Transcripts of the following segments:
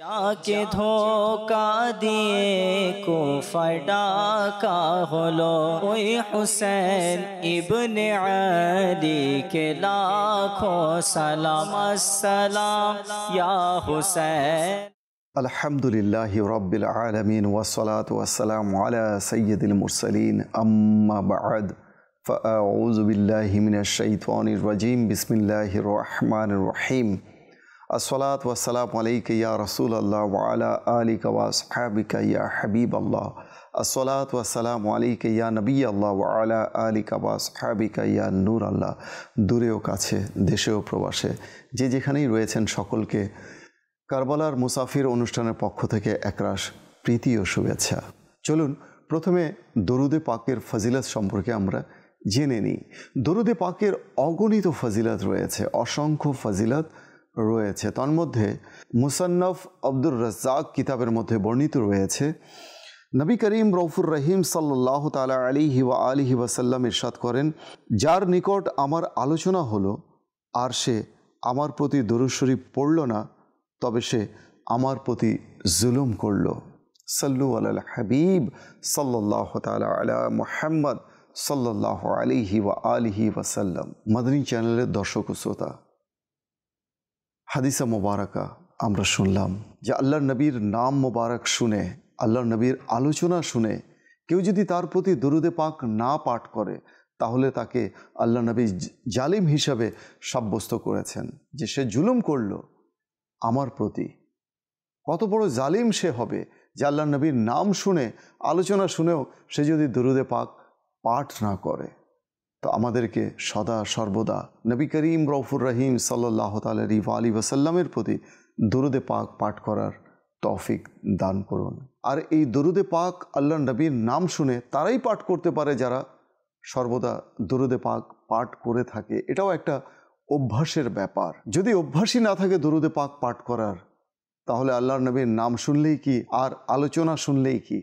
کیا کہ دھوکہ دیے کو فٹا کا ہلو حسین ابن علی کے لاکھوں سلام السلام یا حسین الحمد للہ رب العالمین والصلاة والسلام على سید المرسلین اما بعد فاعوذ باللہ من الشیطان الرجیم بسم اللہ الرحمن الرحیم আসসালাত ওয়াসালাম আলাইকা ইয়া রসুল আল্লাহ ওয়ালা আলী কওয়াস হাবিকা ইয়া হাবিব আল্লাহ আসসালাত ওয়াসালাম আলাইকা ইয়া নবী আল্লাহ ওয়ালা আলী কওয়াস হাবিকা ইয়া নূর আল্লাহ দূরেও কাছে দেশেও প্রবাসে যে যেখানেই রয়েছেন সকলকে কারবালার মুসাফির অনুষ্ঠানের পক্ষ থেকে একরাশ প্রীতি ও শুভেচ্ছা চলুন প্রথমে দরুদে পাকের ফজিলত সম্পর্কে আমরা জেনে নিই দরুদে পাকের অগণিত ফজিলত রয়েছে অসংখ্য ফজিলত রয়েছে তন্মধ্যে মুসান্নফ আব্দুর রাজ্জাক কিতাবের মধ্যে বর্ণিত রয়েছে নবী করিম রৌফুর রহিম সাল্লাহ তালা আলী ওয়া আলিহি ওয়াসাল্লাম ইরশাদ করেন যার নিকট আমার আলোচনা হলো আর সে আমার প্রতি দরুশরী পড়ল না তবে সে আমার প্রতি জুলুম করল সাল্লু আল হাবিব সাল্লাহ তালা আলা মোহাম্মদ সাল্লাহ আলিহি ওয়া আলিহি ওয়াসাল্লাম মাদনী চ্যানেলের দর্শক শ্রোতা হাদিসা মোবারকা আমরা শুনলাম যে আল্লাহর নবীর নাম মোবারক শুনে আল্লাহর নবীর আলোচনা শুনে কেউ যদি তার প্রতি দরুদে পাক না পাঠ করে তাহলে তাকে আল্লাহ নবী জালিম হিসাবে সাব্যস্ত করেছেন যে সে জুলুম করল আমার প্রতি কত বড় জালিম সে হবে যে আল্লাহ নবীর নাম শুনে আলোচনা শুনেও সে যদি দরুদে পাক পাঠ না করে তো আমাদেরকে সদা সর্বদা নবী করিম রফুর রহিম সাল্লাহ তালি আলী ওসাল্লামের প্রতি দুরুদে পাক পাঠ করার তৌফিক দান করুন আর এই দরুদে পাক আল্লাহ নবীর নাম শুনে তারাই পাঠ করতে পারে যারা সর্বদা দরুদে পাক পাঠ করে থাকে এটাও একটা অভ্যাসের ব্যাপার যদি অভ্যাসই না থাকে দরুদে পাক পাঠ করার তাহলে আল্লাহর নবীর নাম শুনলেই কি আর আলোচনা শুনলেই কি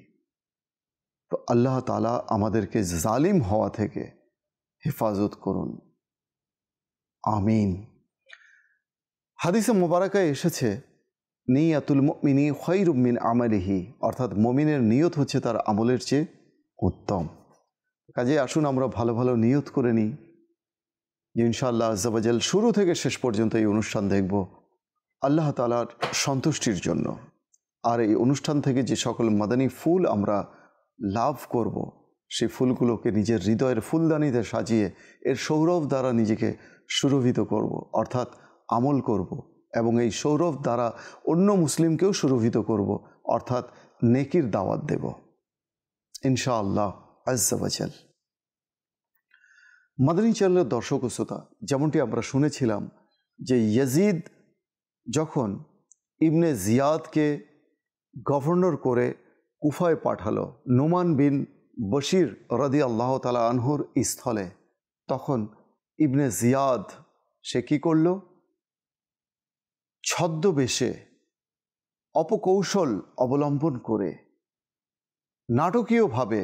তো আল্লাহ তালা আমাদেরকে জালিম হওয়া থেকে হেফাজত করুন আমিন হাদিসে মোবারকায় এসেছে আতুল মিনি খৈরুমিন আমলিহি অর্থাৎ মমিনের নিয়ত হচ্ছে তার আমলের চেয়ে উত্তম কাজে আসুন আমরা ভালো ভালো নিয়ত করে নিই ইনশাআল্লাহ আজাবাজাল শুরু থেকে শেষ পর্যন্ত এই অনুষ্ঠান দেখব আল্লাহ তালার সন্তুষ্টির জন্য আর এই অনুষ্ঠান থেকে যে সকল মাদানী ফুল আমরা লাভ করব সেই ফুলগুলোকে নিজের হৃদয়ের ফুলদানিতে সাজিয়ে এর সৌরভ দ্বারা নিজেকে সুরভিত করব। অর্থাৎ আমল করব। এবং এই সৌরভ দ্বারা অন্য মুসলিমকেও সুরভিত করব। অর্থাৎ নেকির দাওয়াত দেব ইনশাআল্লাহ আজ্জাবাজাল মাদানী চ্যানেলের দর্শক শ্রোতা যেমনটি আমরা শুনেছিলাম যে ইয়াজিদ যখন ইবনে জিয়াদকে গভর্নর করে কুফায় পাঠালো নোমান বিন বশির রদি আল্লাহ তালা আনহুর স্থলে তখন ইবনে জিয়াদ সে কি করল ছদ্মবেশে অপকৌশল অবলম্বন করে নাটকীয়ভাবে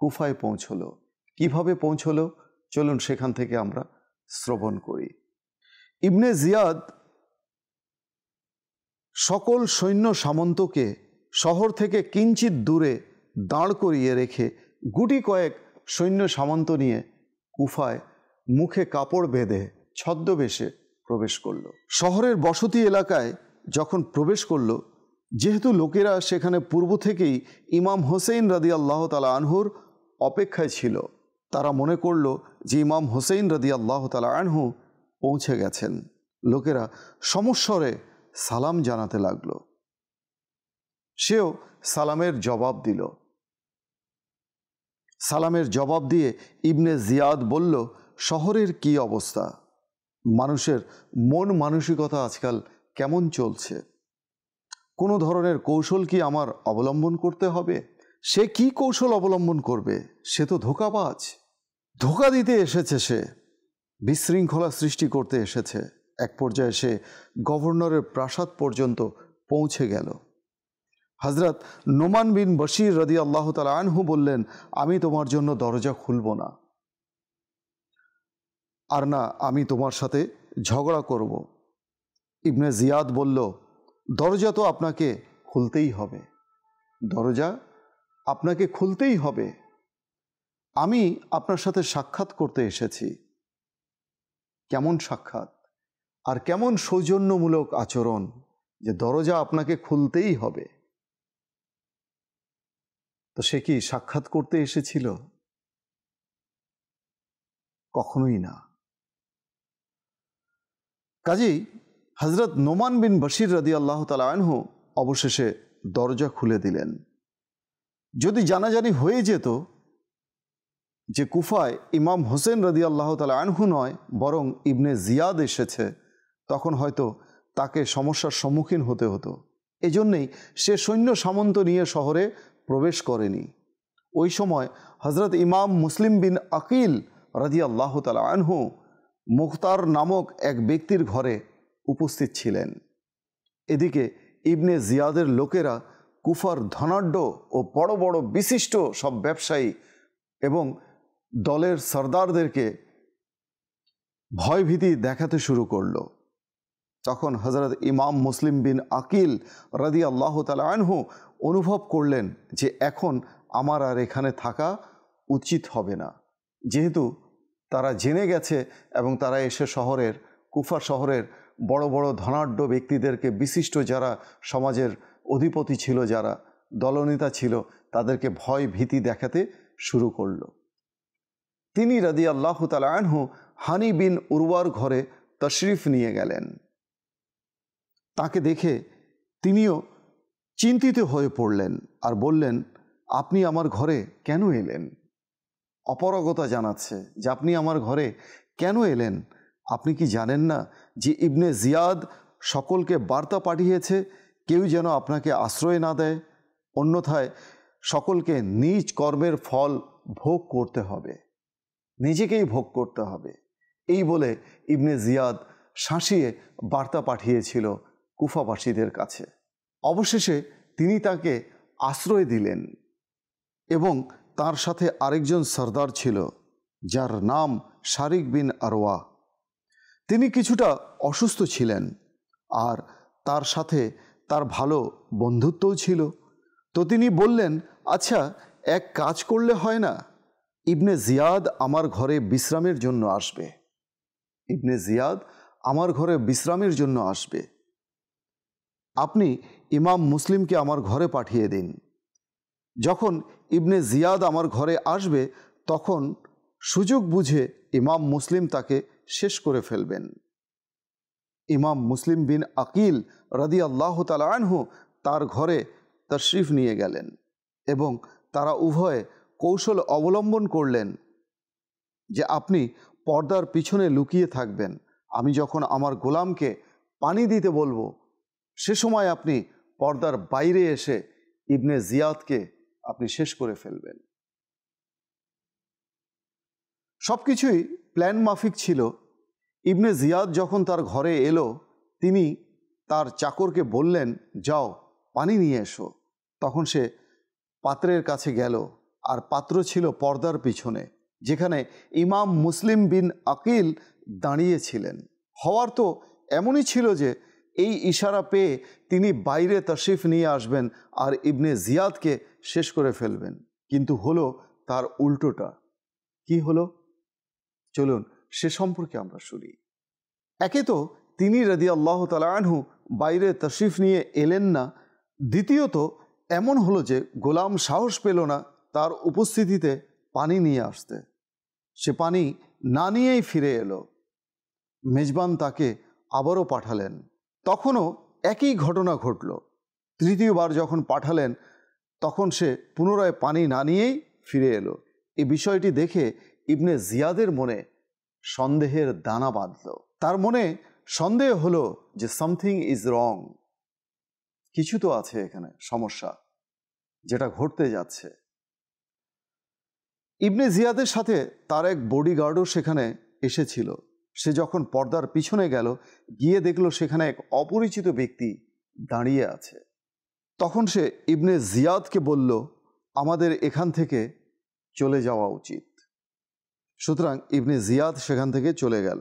কুফায় পৌঁছল কিভাবে পৌঁছল চলুন সেখান থেকে আমরা শ্রবণ করি ইবনে জিয়াদ সকল সৈন্য সামন্তকে শহর থেকে কিঞ্চিত দূরে দাঁড় করিয়ে রেখে গুটি কয়েক সৈন্য সামন্ত নিয়ে কুফায় মুখে কাপড় বেঁধে ছদ্মবেশে প্রবেশ করল শহরের বসতি এলাকায় যখন প্রবেশ করল যেহেতু লোকেরা সেখানে পূর্ব থেকেই ইমাম হোসেন রাদি আল্লাহ তালা আনহুর অপেক্ষায় ছিল তারা মনে করল যে ইমাম হোসেন রাদি আল্লাহ তালা আনহু পৌঁছে গেছেন লোকেরা সমস্বরে সালাম জানাতে লাগল সেও সালামের জবাব দিল সালামের জবাব দিয়ে ইবনে জিয়াদ বলল শহরের কি অবস্থা মানুষের মন মানসিকতা আজকাল কেমন চলছে কোনো ধরনের কৌশল কি আমার অবলম্বন করতে হবে সে কি কৌশল অবলম্বন করবে সে তো ধোকাবাজ ধোকা দিতে এসেছে সে বিশৃঙ্খলা সৃষ্টি করতে এসেছে এক পর্যায়ে সে গভর্নরের প্রাসাদ পর্যন্ত পৌঁছে গেল হজরত নোমান বিন বশির রদি আল্লাহ তালা আনহু বললেন আমি তোমার জন্য দরজা খুলব না আর না আমি তোমার সাথে ঝগড়া করব। ইবনে জিয়াদ বলল দরজা তো আপনাকে খুলতেই হবে দরজা আপনাকে খুলতেই হবে আমি আপনার সাথে সাক্ষাৎ করতে এসেছি কেমন সাক্ষাৎ আর কেমন সৌজন্যমূলক আচরণ যে দরজা আপনাকে খুলতেই হবে তো সে কি সাক্ষাৎ করতে এসেছিল কখনোই না কাজেই হজরত নোমান বিন বশির রাদি আল্লাহ তালহ অবশেষে দরজা খুলে দিলেন যদি জানাজানি হয়ে যেত যে কুফায় ইমাম হোসেন রদি আল্লাহ তালা আনহু নয় বরং ইবনে জিয়াদ এসেছে তখন হয়তো তাকে সমস্যার সম্মুখীন হতে হতো এজন্যেই সে সৈন্য সামন্ত নিয়ে শহরে প্রবেশ করেনি ওই সময় হজরত ইমাম মুসলিম বিন আকিল রাজি আল্লাহ তালা আনহু মুখতার নামক এক ব্যক্তির ঘরে উপস্থিত ছিলেন এদিকে ইবনে জিয়াদের লোকেরা কুফার ধনাঢ্য ও বড় বড় বিশিষ্ট সব ব্যবসায়ী এবং দলের সর্দারদেরকে ভয়ভীতি দেখাতে শুরু করলো তখন হজরত ইমাম মুসলিম বিন আকিল রাজি আল্লাহ তালা আনহু অনুভব করলেন যে এখন আমার আর এখানে থাকা উচিত হবে না যেহেতু তারা জেনে গেছে এবং তারা এসে শহরের কুফা শহরের বড় বড় ধনাঢ্য ব্যক্তিদেরকে বিশিষ্ট যারা সমাজের অধিপতি ছিল যারা দলনেতা ছিল তাদেরকে ভয় ভীতি দেখাতে শুরু করল তিনি রাদি আল্লাহ আনহু হানি বিন উরওয়ার ঘরে তশরিফ নিয়ে গেলেন তাকে দেখে তিনিও চিন্তিত হয়ে পড়লেন আর বললেন আপনি আমার ঘরে কেন এলেন অপরগতা জানাচ্ছে যে আপনি আমার ঘরে কেন এলেন আপনি কি জানেন না যে ইবনে জিয়াদ সকলকে বার্তা পাঠিয়েছে কেউ যেন আপনাকে আশ্রয় না দেয় অন্যথায় সকলকে নিজ কর্মের ফল ভোগ করতে হবে নিজেকেই ভোগ করতে হবে এই বলে ইবনে জিয়াদ শাঁসিয়ে বার্তা পাঠিয়েছিল কুফাবাসীদের কাছে অবশেষে তিনি তাকে আশ্রয় দিলেন এবং তার সাথে আরেকজন সর্দার ছিল যার নাম শারিক বিন আরওয়া তিনি কিছুটা অসুস্থ ছিলেন আর তার সাথে তার ভালো বন্ধুত্বও ছিল তো তিনি বললেন আচ্ছা এক কাজ করলে হয় না ইবনে জিয়াদ আমার ঘরে বিশ্রামের জন্য আসবে ইবনে জিয়াদ আমার ঘরে বিশ্রামের জন্য আসবে আপনি ইমাম মুসলিমকে আমার ঘরে পাঠিয়ে দিন যখন ইবনে জিয়াদ আমার ঘরে আসবে তখন সুযোগ বুঝে ইমাম মুসলিম তাকে শেষ করে ফেলবেন ইমাম মুসলিম বিন আকিল রদি আল্লাহ আনহু তার ঘরে তশরিফ নিয়ে গেলেন এবং তারা উভয়ে কৌশল অবলম্বন করলেন যে আপনি পর্দার পিছনে লুকিয়ে থাকবেন আমি যখন আমার গোলামকে পানি দিতে বলবো সে সময় আপনি পর্দার বাইরে এসে ইবনে জিয়াদকে আপনি শেষ করে ফেলবেন সব কিছুই প্ল্যান মাফিক ছিল ইবনে জিয়াদ যখন তার ঘরে এলো তিনি তার চাকরকে বললেন যাও পানি নিয়ে এসো তখন সে পাত্রের কাছে গেল আর পাত্র ছিল পর্দার পিছনে যেখানে ইমাম মুসলিম বিন আকিল দাঁড়িয়েছিলেন হওয়ার তো এমনই ছিল যে এই ইশারা পেয়ে তিনি বাইরে তশিফ নিয়ে আসবেন আর ইবনে জিয়াদকে শেষ করে ফেলবেন কিন্তু হলো তার উল্টোটা কি হলো চলুন সে সম্পর্কে আমরা শুনি একে তো তিনি রাদি আল্লাহ আনহু বাইরে তশিফ নিয়ে এলেন না দ্বিতীয়ত এমন হলো যে গোলাম সাহস পেল না তার উপস্থিতিতে পানি নিয়ে আসতে সে পানি না নিয়েই ফিরে এলো মেজবান তাকে আবারও পাঠালেন তখনও একই ঘটনা ঘটল তৃতীয়বার যখন পাঠালেন তখন সে পুনরায় পানি না নিয়েই ফিরে এলো এই বিষয়টি দেখে ইবনে জিয়াদের মনে সন্দেহের দানা বাঁধল তার মনে সন্দেহ হলো যে সামথিং ইজ রং কিছু তো আছে এখানে সমস্যা যেটা ঘটতে যাচ্ছে ইবনে জিয়াদের সাথে তার এক বডিগার্ডও সেখানে এসেছিল সে যখন পর্দার পিছনে গেল গিয়ে দেখল সেখানে এক অপরিচিত ব্যক্তি দাঁড়িয়ে আছে তখন সে ইবনে জিয়াদকে বলল আমাদের এখান থেকে চলে যাওয়া উচিত সুতরাং ইবনে জিয়াদ সেখান থেকে চলে গেল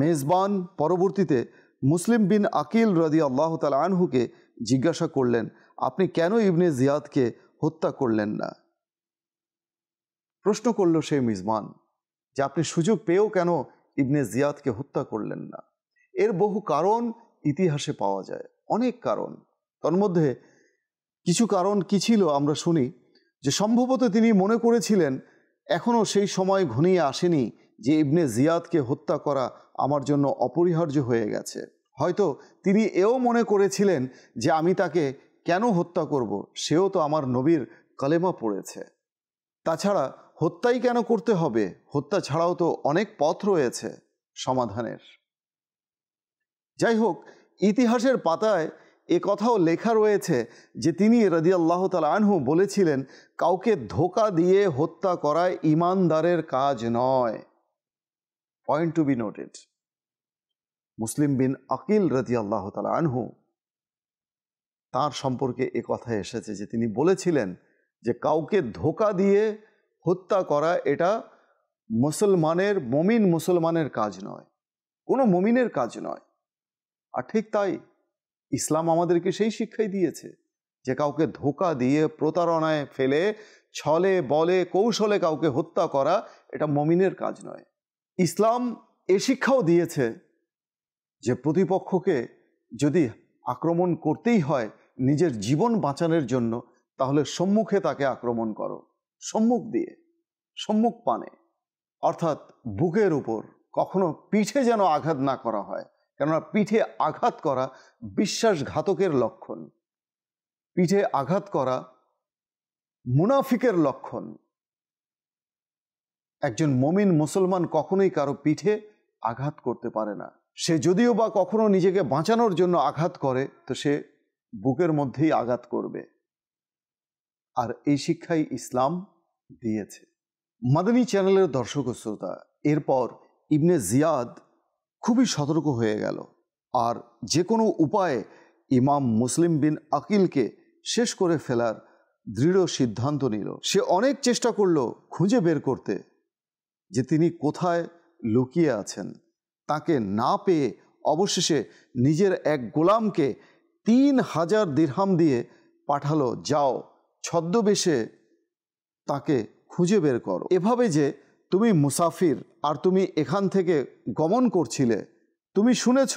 মেজবান পরবর্তীতে মুসলিম বিন আকিল রদি আল্লাহ তাল আনহুকে জিজ্ঞাসা করলেন আপনি কেন ইবনে জিয়াদকে হত্যা করলেন না প্রশ্ন করল সেই মিজবান যে আপনি সুযোগ পেয়েও কেন ইবনে জিয়াদকে হত্যা করলেন না এর বহু কারণ ইতিহাসে পাওয়া যায় অনেক কারণ তন্মধ্যে কিছু কারণ কি ছিল আমরা শুনি যে সম্ভবত তিনি মনে করেছিলেন এখনও সেই সময় ঘনিয়ে আসেনি যে ইবনে জিয়াদকে হত্যা করা আমার জন্য অপরিহার্য হয়ে গেছে হয়তো তিনি এও মনে করেছিলেন যে আমি তাকে কেন হত্যা করব সেও তো আমার নবীর কালেমা পড়েছে তাছাড়া হত্যাই কেন করতে হবে হত্যা ছাড়াও তো অনেক পথ রয়েছে সমাধানের যাই হোক ইতিহাসের পাতায় এ কথাও লেখা রয়েছে যে তিনি রাজি আল্লাহ তালা আনহু বলেছিলেন কাউকে ধোকা দিয়ে হত্যা করায় ইমানদারের কাজ নয় point to be noted Muslim bin Aqil রাজি আল্লাহ তালা আনহু তার সম্পর্কে এ কথা এসেছে যে তিনি বলেছিলেন যে কাউকে ধোকা দিয়ে হত্যা করা এটা মুসলমানের মমিন মুসলমানের কাজ নয় কোনো মমিনের কাজ নয় আর ঠিক তাই ইসলাম আমাদেরকে সেই শিক্ষাই দিয়েছে যে কাউকে ধোকা দিয়ে প্রতারণায় ফেলে ছলে বলে কৌশলে কাউকে হত্যা করা এটা মমিনের কাজ নয় ইসলাম এ শিক্ষাও দিয়েছে যে প্রতিপক্ষকে যদি আক্রমণ করতেই হয় নিজের জীবন বাঁচানোর জন্য তাহলে সম্মুখে তাকে আক্রমণ করো সম্মুখ দিয়ে সম্মুখ পানে অর্থাৎ বুকের উপর কখনো পিঠে যেন আঘাত না করা হয় কেননা পিঠে আঘাত করা বিশ্বাসঘাতকের লক্ষণ পিঠে আঘাত করা মুনাফিকের লক্ষণ একজন মমিন মুসলমান কখনোই কারো পিঠে আঘাত করতে পারে না সে যদিও বা কখনো নিজেকে বাঁচানোর জন্য আঘাত করে তো সে বুকের মধ্যেই আঘাত করবে আর এই শিক্ষাই ইসলাম দিয়েছে মাদানী চ্যানেলের দর্শক শ্রোতা এরপর ইবনে জিয়াদ খুবই সতর্ক হয়ে গেল আর যে কোনো উপায়ে ইমাম মুসলিম বিন আকিলকে শেষ করে ফেলার দৃঢ় সিদ্ধান্ত নিল সে অনেক চেষ্টা করল খুঁজে বের করতে যে তিনি কোথায় লুকিয়ে আছেন তাকে না পেয়ে অবশেষে নিজের এক গোলামকে তিন হাজার দিরহাম দিয়ে পাঠালো যাও ছদ্মবেশে তাকে খুঁজে বের করো এভাবে যে তুমি মুসাফির আর তুমি এখান থেকে গমন করছিলে তুমি শুনেছ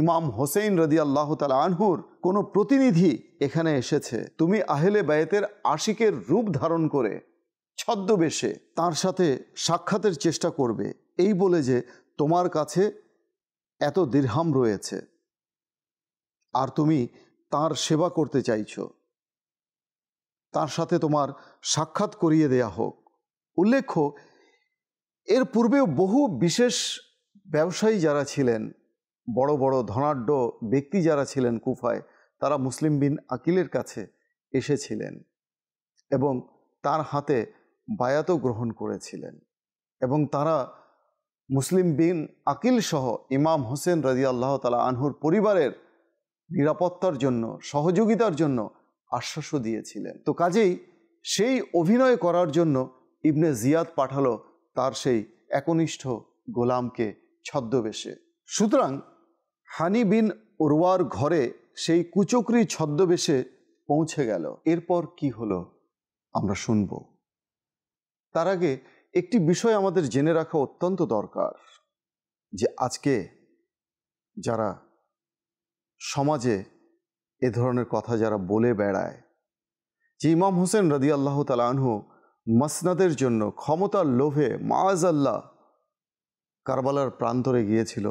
ইমাম হোসেন রদি আল্লাহ তালা আনহুর কোনো প্রতিনিধি এখানে এসেছে তুমি আহেলে বায়েতের আশিকের রূপ ধারণ করে ছদ্মবেশে তার সাথে সাক্ষাতের চেষ্টা করবে এই বলে যে তোমার কাছে এত দীর্হাম রয়েছে আর তুমি তার সেবা করতে চাইছো তার সাথে তোমার সাক্ষাৎ করিয়ে দেয়া হোক উল্লেখ্য এর পূর্বেও বহু বিশেষ ব্যবসায়ী যারা ছিলেন বড় বড় ধনাঢ্য ব্যক্তি যারা ছিলেন কুফায় তারা মুসলিম বিন আকিলের কাছে এসেছিলেন এবং তার হাতে বায়াত গ্রহণ করেছিলেন এবং তারা মুসলিম বিন আকিল সহ ইমাম হোসেন রাজি আল্লাহ তালা আনহুর পরিবারের নিরাপত্তার জন্য সহযোগিতার জন্য আশ্বাসও দিয়েছিলেন তো কাজেই সেই অভিনয় করার জন্য ইবনে জিয়াদ পাঠালো তার সেই একনিষ্ঠ গোলামকে ছদ্মবেশে সুতরাং হানি বিন ওরওয়ার ঘরে সেই কুচকরি ছদ্মবেশে পৌঁছে গেল এরপর কি হলো আমরা শুনব তার আগে একটি বিষয় আমাদের জেনে রাখা অত্যন্ত দরকার যে আজকে যারা সমাজে এ ধরনের কথা যারা বলে বেড়ায় যে ইমাম হোসেন রদি আল্লাহ তালাহু মসনাদের জন্য ক্ষমতার লোভে মাজ আল্লাহ কারবালার প্রান্তরে গিয়েছিল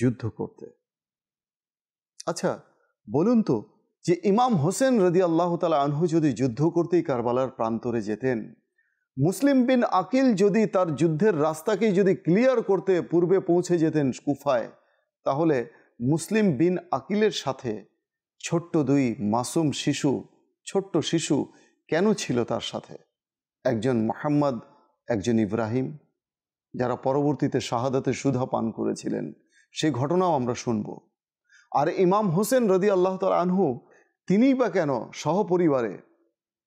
যুদ্ধ করতে আচ্ছা বলুন তো যে ইমাম হোসেন রদি আল্লাহ তালা আনহু যদি যুদ্ধ করতেই কারবালার প্রান্তরে যেতেন মুসলিম বিন আকিল যদি তার যুদ্ধের রাস্তাকেই যদি ক্লিয়ার করতে পূর্বে পৌঁছে যেতেন কুফায় তাহলে মুসলিম বিন আকিলের সাথে ছোট্ট দুই মাসুম শিশু ছোট্ট শিশু কেন ছিল তার সাথে একজন মোহাম্মদ একজন ইব্রাহিম যারা পরবর্তীতে শাহাদাতে সুধা পান করেছিলেন সেই ঘটনাও আমরা শুনব আর ইমাম হোসেন রদি আল্লাহ তাল আনহু তিনিই বা কেন সহপরিবারে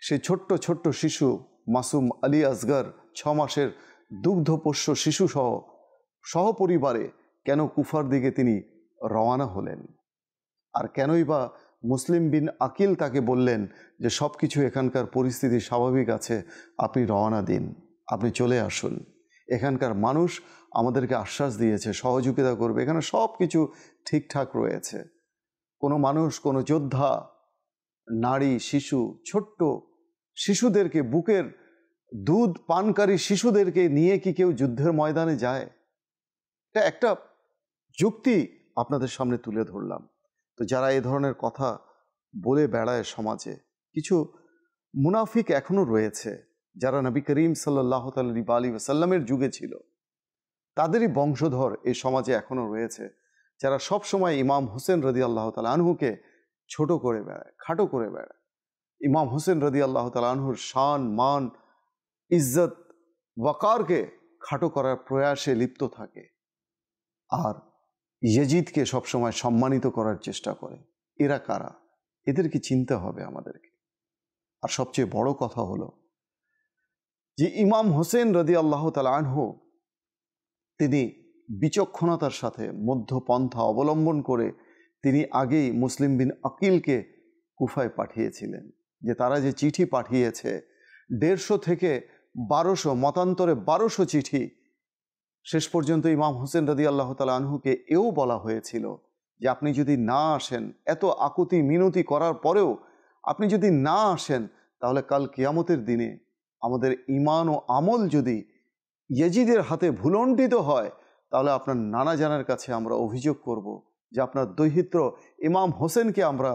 সে ছোট্ট ছোট্ট শিশু মাসুম আলী আসগর ছ মাসের দুগ্ধপোষ্য শিশুসহ সহপরিবারে কেন কুফার দিকে তিনি রওয়ানা হলেন আর কেনই বা মুসলিম বিন আকিল তাকে বললেন যে সব কিছু এখানকার পরিস্থিতি স্বাভাবিক আছে আপনি রওনা দিন আপনি চলে আসুন এখানকার মানুষ আমাদেরকে আশ্বাস দিয়েছে সহযোগিতা করবে এখানে সব কিছু ঠিকঠাক রয়েছে কোনো মানুষ কোনো যোদ্ধা নারী শিশু ছোট্ট শিশুদেরকে বুকের দুধ পানকারী শিশুদেরকে নিয়ে কি কেউ যুদ্ধের ময়দানে যায় এটা একটা যুক্তি আপনাদের সামনে তুলে ধরলাম তো যারা এ ধরনের কথা বলে বেড়ায় সমাজে কিছু মুনাফিক এখনও রয়েছে যারা নবী করিম সাল্লাহ তালি আলী সাল্লামের যুগে ছিল তাদেরই বংশধর এই সমাজে এখনও রয়েছে যারা সব সময় ইমাম হোসেন রদি আল্লাহ তাল আনহুকে ছোট করে বেড়ায় খাটো করে বেড়ায় ইমাম হোসেন রদি আল্লাহ তাল আনহুর শান মান ইজ্জত ওয়াকারকে খাটো করার প্রয়াসে লিপ্ত থাকে আর ইয়েজিদকে সবসময় সম্মানিত করার চেষ্টা করে এরা কারা এদেরকে চিনতে হবে আমাদেরকে আর সবচেয়ে বড় কথা হলো যে ইমাম হোসেন রদি আল্লাহ তালানহ তিনি বিচক্ষণতার সাথে মধ্যপন্থা অবলম্বন করে তিনি আগেই মুসলিম বিন আকিলকে কুফায় পাঠিয়েছিলেন যে তারা যে চিঠি পাঠিয়েছে দেড়শো থেকে বারোশো মতান্তরে বারোশো চিঠি শেষ পর্যন্ত ইমাম হোসেন রদি আল্লাহ তালা আনহুকে এও বলা হয়েছিল যে আপনি যদি না আসেন এত আকুতি মিনতি করার পরেও আপনি যদি না আসেন তাহলে কাল কিয়ামতের দিনে আমাদের ইমান ও আমল যদি ইয়েজিদের হাতে ভুলণ্ডিত হয় তাহলে আপনার নানা জানার কাছে আমরা অভিযোগ করব যে আপনার দৈহিত্র ইমাম হোসেনকে আমরা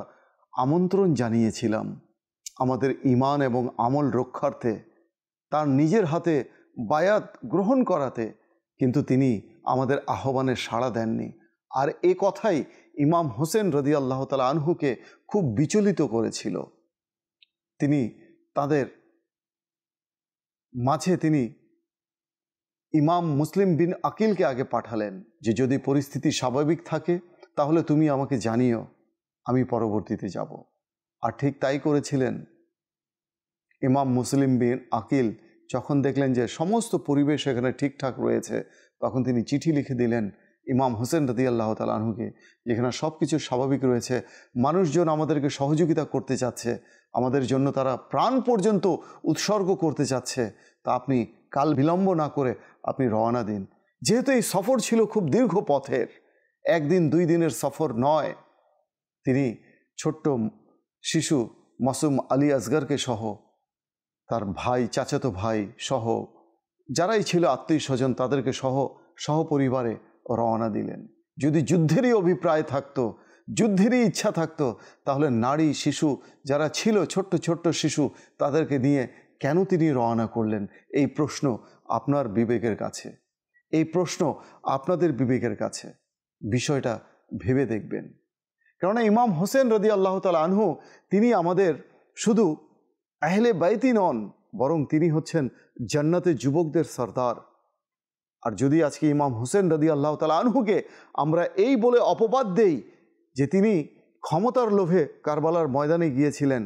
আমন্ত্রণ জানিয়েছিলাম আমাদের ইমান এবং আমল রক্ষার্থে তার নিজের হাতে বায়াত গ্রহণ করাতে কিন্তু তিনি আমাদের আহ্বানে সাড়া দেননি আর এ কথাই ইমাম হোসেন রদি আল্লাহ তালা আনহুকে খুব বিচলিত করেছিল তিনি তাদের মাঝে তিনি ইমাম মুসলিম বিন আকিলকে আগে পাঠালেন যে যদি পরিস্থিতি স্বাভাবিক থাকে তাহলে তুমি আমাকে জানিও আমি পরবর্তীতে যাব আর ঠিক তাই করেছিলেন ইমাম মুসলিম বিন আকিল যখন দেখলেন যে সমস্ত পরিবেশ এখানে ঠিকঠাক রয়েছে তখন তিনি চিঠি লিখে দিলেন ইমাম হোসেন রদি আল্লাহ তালাহুকে যেখানে সব কিছু স্বাভাবিক রয়েছে মানুষজন আমাদেরকে সহযোগিতা করতে চাচ্ছে আমাদের জন্য তারা প্রাণ পর্যন্ত উৎসর্গ করতে চাচ্ছে তা আপনি কাল বিলম্ব না করে আপনি রওনা দিন যেহেতু এই সফর ছিল খুব দীর্ঘ পথের একদিন দুই দিনের সফর নয় তিনি ছোট্ট শিশু মাসুম আলী আসগরকে সহ তার ভাই চাচাতো ভাই সহ যারাই ছিল আত্মীয় স্বজন তাদেরকে সহ সহপরিবারে রওনা দিলেন যদি যুদ্ধেরই অভিপ্রায় থাকতো যুদ্ধেরই ইচ্ছা থাকতো তাহলে নারী শিশু যারা ছিল ছোট্ট ছোট্ট শিশু তাদেরকে নিয়ে কেন তিনি রওনা করলেন এই প্রশ্ন আপনার বিবেকের কাছে এই প্রশ্ন আপনাদের বিবেকের কাছে বিষয়টা ভেবে দেখবেন কেননা ইমাম হোসেন রদি আল্লাহ তাল আনহু তিনি আমাদের শুধু আহলে বাইতি নন বরং তিনি হচ্ছেন জান্নাতে যুবকদের সর্দার আর যদি আজকে ইমাম হোসেন রদি আল্লাহ তালা আনহুকে আমরা এই বলে অপবাদ দেই যে তিনি ক্ষমতার লোভে কারবালার ময়দানে গিয়েছিলেন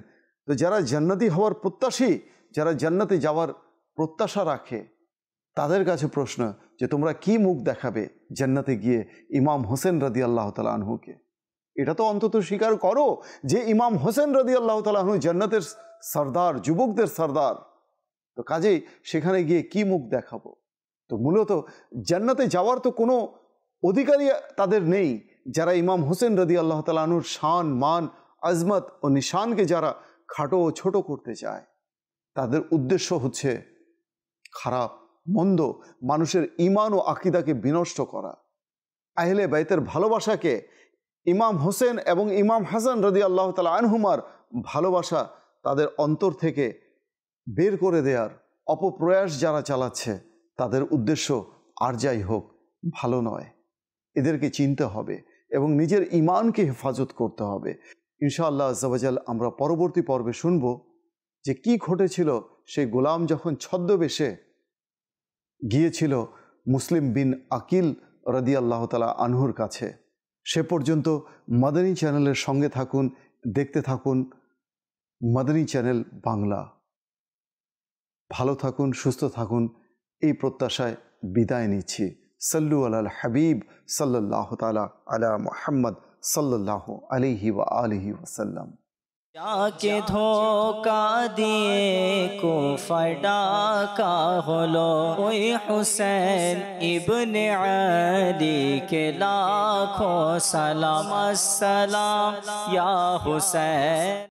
তো যারা জান্নাতি হওয়ার প্রত্যাশী যারা জান্নাতে যাওয়ার প্রত্যাশা রাখে তাদের কাছে প্রশ্ন যে তোমরা কি মুখ দেখাবে জান্নাতে গিয়ে ইমাম হোসেন রদি আল্লাহ তালা আনহুকে এটা তো অন্তত স্বীকার করো যে ইমাম হোসেন রদি আল্লাহ তালা আনহু জান্নাতের সর্দার যুবকদের সর্দার তো কাজেই সেখানে গিয়ে কি মুখ দেখাবো তো মূলত জান্নাতে যাওয়ার তো কোনো অধিকারী তাদের নেই যারা ইমাম হোসেন রদি আল্লাহ তালুর শান মান আজমত ও নিশানকে যারা খাটো ও ছোট করতে চায় তাদের উদ্দেশ্য হচ্ছে খারাপ মন্দ মানুষের ইমান ও আকিদাকে বিনষ্ট করা আহলে বাইতের ভালোবাসাকে ইমাম হোসেন এবং ইমাম হাসান রদি আল্লাহ তালা আনহুমার ভালোবাসা তাদের অন্তর থেকে বের করে দেওয়ার অপপ্রয়াস যারা চালাচ্ছে তাদের উদ্দেশ্য আর যাই হোক ভালো নয় এদেরকে চিনতে হবে এবং নিজের ইমানকে হেফাজত করতে হবে ইনশাআল্লাহ আজাল আমরা পরবর্তী পর্বে শুনব যে কি ঘটেছিল সেই গোলাম যখন ছদ্মবেশে গিয়েছিল মুসলিম বিন আকিল রদি আল্লাহ তালা আনহুর কাছে সে পর্যন্ত মাদানী চ্যানেলের সঙ্গে থাকুন দেখতে থাকুন मदनी चैनल बांग्ला ভালো থাকুন সুস্থ থাকুন এই প্রত্যাশায় বিদায় নিচ্ছি সল্লু আলাল হাবিব সললাহুত আলা মুহাম্মাদ সললাহু আলাইহি ওয়া আলিহি ওয়া সাল্লাম কে য কে ধোকা দিয়ে কো ফায়দা কা হলো ও হোসেন ইবনে আদিক লাখো সালামু আসসালাম ইয়া হোসেন